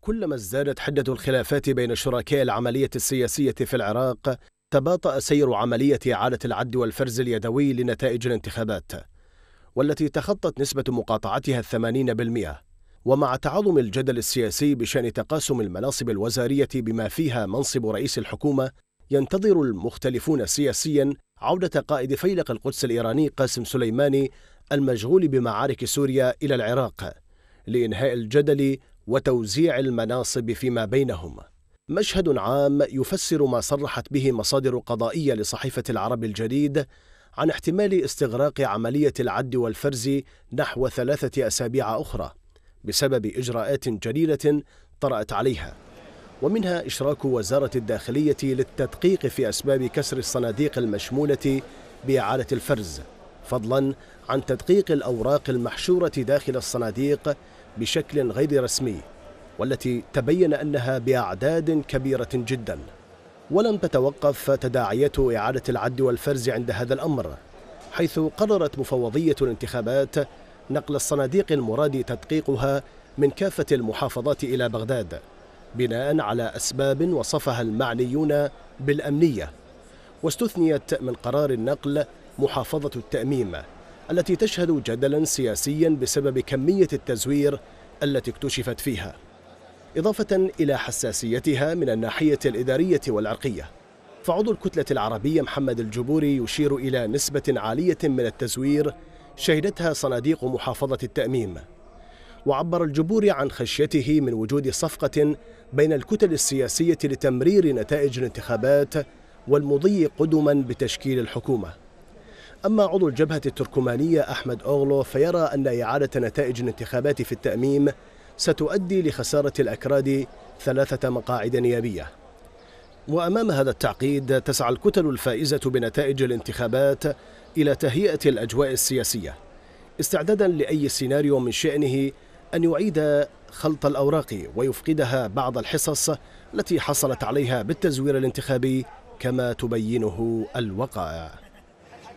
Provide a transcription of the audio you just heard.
كلما ازدادت حدة الخلافات بين شركاء العملية السياسية في العراق تباطأ سير عملية إعادة العد والفرز اليدوي لنتائج الانتخابات والتي تخطت نسبة مقاطعتها الثمانين بالمئة ومع تعاظم الجدل السياسي بشأن تقاسم المناصب الوزارية بما فيها منصب رئيس الحكومة ينتظر المختلفون سياسيا عودة قائد فيلق القدس الإيراني قاسم سليماني المشغول بمعارك سوريا إلى العراق لإنهاء الجدل وتوزيع المناصب فيما بينهم مشهد عام يفسر ما صرحت به مصادر قضائية لصحيفة العرب الجديد عن احتمال استغراق عملية العد والفرز نحو ثلاثة أسابيع أخرى بسبب إجراءات جديدة طرأت عليها ومنها إشراك وزارة الداخلية للتدقيق في أسباب كسر الصناديق المشمولة بإعادة الفرز فضلا عن تدقيق الأوراق المحشورة داخل الصناديق بشكل غير رسمي والتي تبين أنها بأعداد كبيرة جدا ولم تتوقف تداعيات إعادة العد والفرز عند هذا الأمر حيث قررت مفوضية الانتخابات نقل الصناديق المراد تدقيقها من كافة المحافظات إلى بغداد بناء على أسباب وصفها المعنيون بالأمنية واستثنيت من قرار النقل محافظة التأميم التي تشهد جدلا سياسيا بسبب كمية التزوير التي اكتشفت فيها إضافة إلى حساسيتها من الناحية الإدارية والعرقية فعضو الكتلة العربية محمد الجبوري يشير إلى نسبة عالية من التزوير شهدتها صناديق محافظة التأميم وعبر الجبوري عن خشيته من وجود صفقة بين الكتل السياسية لتمرير نتائج الانتخابات والمضي قدما بتشكيل الحكومه أما عضو الجبهة التركمانية أحمد أوغلو فيرى أن إعادة نتائج الانتخابات في التأميم ستؤدي لخسارة الأكراد ثلاثة مقاعد نيابية وأمام هذا التعقيد تسعى الكتل الفائزة بنتائج الانتخابات إلى تهيئة الأجواء السياسية استعدادا لأي سيناريو من شأنه أن يعيد خلط الأوراق ويفقدها بعض الحصص التي حصلت عليها بالتزوير الانتخابي كما تبينه الوقائع